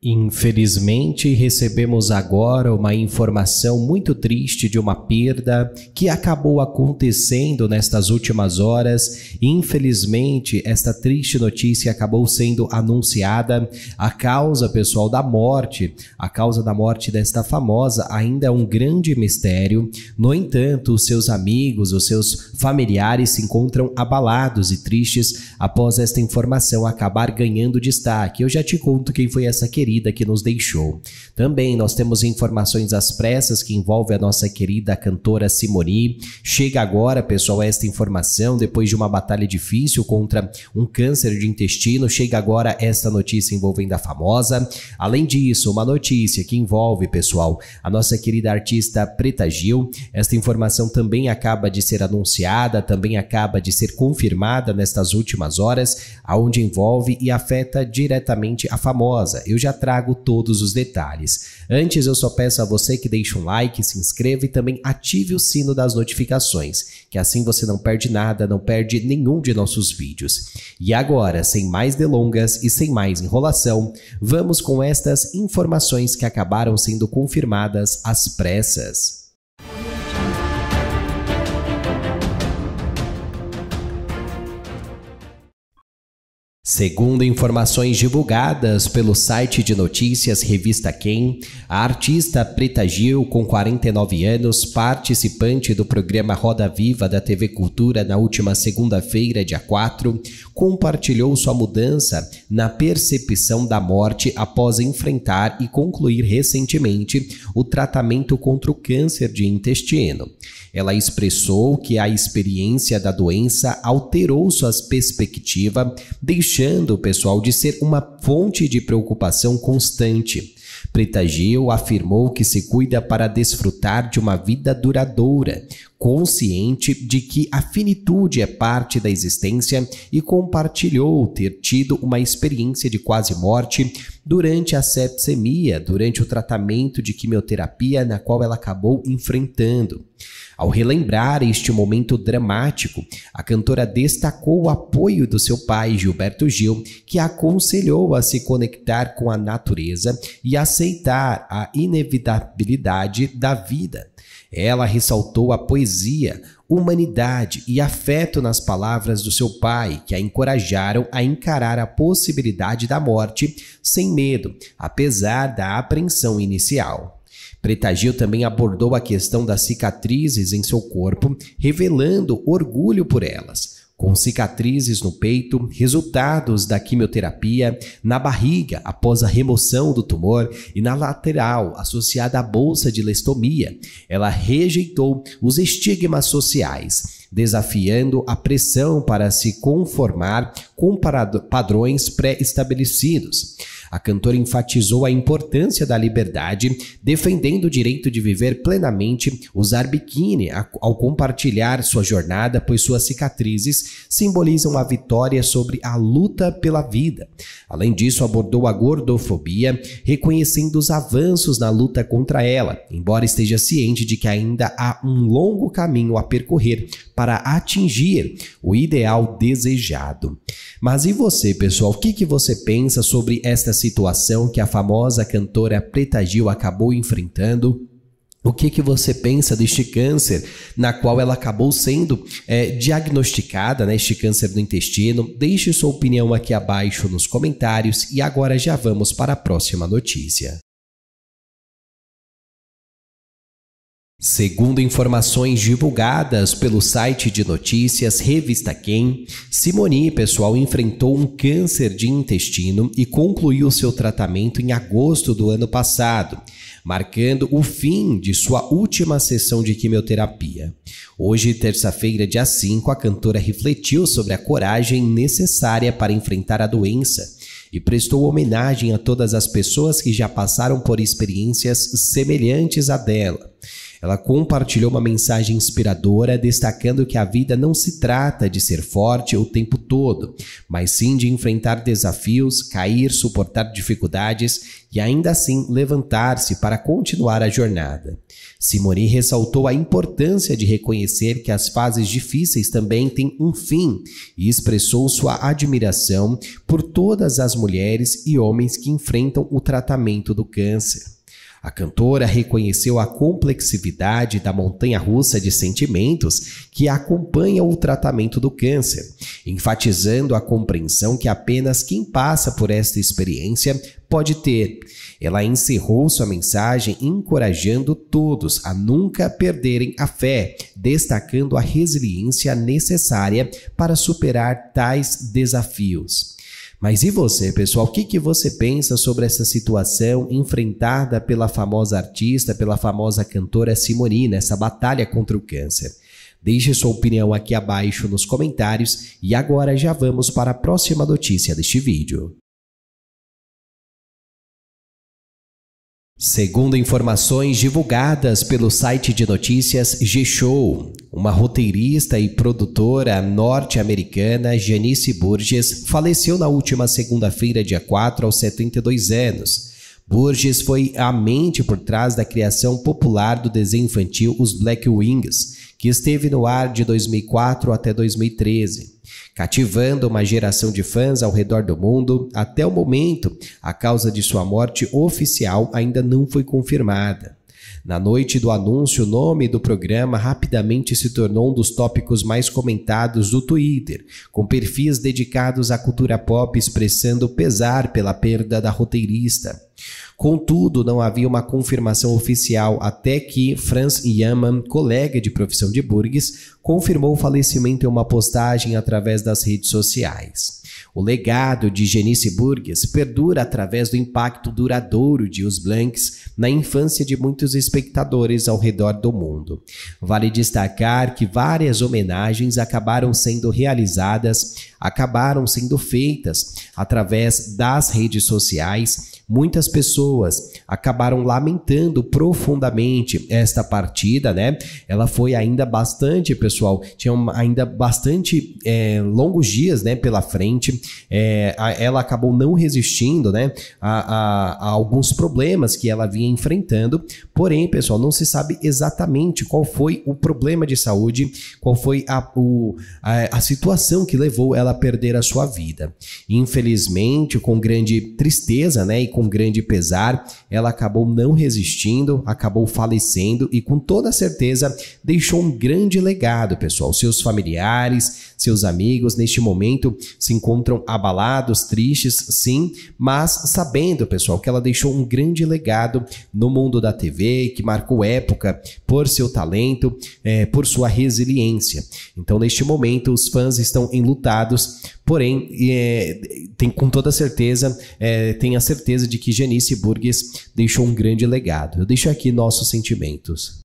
Infelizmente, recebemos agora uma informação muito triste de uma perda que acabou acontecendo nestas últimas horas. Infelizmente, esta triste notícia acabou sendo anunciada. A causa, pessoal, da morte, a causa da morte desta famosa ainda é um grande mistério. No entanto, os seus amigos, os seus familiares se encontram abalados e tristes após esta informação acabar ganhando destaque. Eu já te conto quem foi essa querida querida que nos deixou. Também nós temos informações às pressas que envolve a nossa querida cantora Simoni. Chega agora, pessoal, esta informação depois de uma batalha difícil contra um câncer de intestino. Chega agora esta notícia envolvendo a famosa. Além disso, uma notícia que envolve, pessoal, a nossa querida artista Preta Gil. Esta informação também acaba de ser anunciada, também acaba de ser confirmada nestas últimas horas, aonde envolve e afeta diretamente a famosa. Eu já trago todos os detalhes. Antes, eu só peço a você que deixe um like, se inscreva e também ative o sino das notificações, que assim você não perde nada, não perde nenhum de nossos vídeos. E agora, sem mais delongas e sem mais enrolação, vamos com estas informações que acabaram sendo confirmadas às pressas. Segundo informações divulgadas pelo site de notícias Revista Quem, a artista Preta Gil, com 49 anos, participante do programa Roda Viva da TV Cultura na última segunda-feira, dia 4, compartilhou sua mudança na percepção da morte após enfrentar e concluir recentemente o tratamento contra o câncer de intestino. Ela expressou que a experiência da doença alterou suas perspectivas, deixando deixando o pessoal de ser uma fonte de preocupação constante. Preta Gil afirmou que se cuida para desfrutar de uma vida duradoura, consciente de que a finitude é parte da existência e compartilhou ter tido uma experiência de quase morte durante a sepsemia, durante o tratamento de quimioterapia na qual ela acabou enfrentando. Ao relembrar este momento dramático, a cantora destacou o apoio do seu pai, Gilberto Gil, que a aconselhou a se conectar com a natureza e aceitar a inevitabilidade da vida. Ela ressaltou a poesia, humanidade e afeto nas palavras do seu pai, que a encorajaram a encarar a possibilidade da morte sem medo, apesar da apreensão inicial. Preta Gil também abordou a questão das cicatrizes em seu corpo, revelando orgulho por elas com cicatrizes no peito, resultados da quimioterapia, na barriga após a remoção do tumor e na lateral associada à bolsa de lestomia. Ela rejeitou os estigmas sociais, desafiando a pressão para se conformar com padrões pré-estabelecidos. A cantora enfatizou a importância da liberdade, defendendo o direito de viver plenamente, usar biquíni ao compartilhar sua jornada, pois suas cicatrizes simbolizam a vitória sobre a luta pela vida. Além disso, abordou a gordofobia, reconhecendo os avanços na luta contra ela, embora esteja ciente de que ainda há um longo caminho a percorrer para atingir o ideal desejado. Mas e você, pessoal? O que, que você pensa sobre estas situação que a famosa cantora Preta Gil acabou enfrentando, o que, que você pensa deste câncer na qual ela acabou sendo é, diagnosticada, né, este câncer do intestino? Deixe sua opinião aqui abaixo nos comentários e agora já vamos para a próxima notícia. Segundo informações divulgadas pelo site de notícias Revista Quem, Simoni pessoal enfrentou um câncer de intestino e concluiu seu tratamento em agosto do ano passado, marcando o fim de sua última sessão de quimioterapia. Hoje, terça-feira, dia 5, a cantora refletiu sobre a coragem necessária para enfrentar a doença e prestou homenagem a todas as pessoas que já passaram por experiências semelhantes à dela. Ela compartilhou uma mensagem inspiradora, destacando que a vida não se trata de ser forte o tempo todo, mas sim de enfrentar desafios, cair, suportar dificuldades e ainda assim levantar-se para continuar a jornada. Simone ressaltou a importância de reconhecer que as fases difíceis também têm um fim e expressou sua admiração por todas as mulheres e homens que enfrentam o tratamento do câncer. A cantora reconheceu a complexidade da montanha russa de sentimentos que acompanha o tratamento do câncer, enfatizando a compreensão que apenas quem passa por esta experiência pode ter. Ela encerrou sua mensagem encorajando todos a nunca perderem a fé, destacando a resiliência necessária para superar tais desafios. Mas e você, pessoal? O que, que você pensa sobre essa situação enfrentada pela famosa artista, pela famosa cantora Simone? essa batalha contra o câncer? Deixe sua opinião aqui abaixo nos comentários e agora já vamos para a próxima notícia deste vídeo. Segundo informações divulgadas pelo site de notícias G-Show, uma roteirista e produtora norte-americana, Janice Burgess, faleceu na última segunda-feira, dia 4, aos 72 anos. Burgess foi a mente por trás da criação popular do desenho infantil Os Black Wings, que esteve no ar de 2004 até 2013. Cativando uma geração de fãs ao redor do mundo, até o momento, a causa de sua morte oficial ainda não foi confirmada. Na noite do anúncio, o nome do programa rapidamente se tornou um dos tópicos mais comentados do Twitter, com perfis dedicados à cultura pop expressando pesar pela perda da roteirista. Contudo, não havia uma confirmação oficial até que Franz Yaman, colega de profissão de Burgess, confirmou o falecimento em uma postagem através das redes sociais. O legado de Genice Burgess perdura através do impacto duradouro de Os Blanks na infância de muitos espectadores ao redor do mundo. Vale destacar que várias homenagens acabaram sendo realizadas, acabaram sendo feitas através das redes sociais Muitas pessoas acabaram lamentando profundamente esta partida, né? Ela foi ainda bastante, pessoal, tinha ainda bastante é, longos dias, né, pela frente. É, a, ela acabou não resistindo, né, a, a, a alguns problemas que ela vinha enfrentando. Porém, pessoal, não se sabe exatamente qual foi o problema de saúde, qual foi a, o, a, a situação que levou ela a perder a sua vida. Infelizmente, com grande tristeza, né, e com grande pesar, ela acabou não resistindo, acabou falecendo e com toda certeza deixou um grande legado, pessoal. Seus familiares, seus amigos neste momento se encontram abalados, tristes, sim, mas sabendo, pessoal, que ela deixou um grande legado no mundo da TV, que marcou época por seu talento, é, por sua resiliência. Então, neste momento, os fãs estão enlutados Porém, é, tem com toda certeza, é, tenho a certeza de que Janice Burgess deixou um grande legado. Eu deixo aqui nossos sentimentos.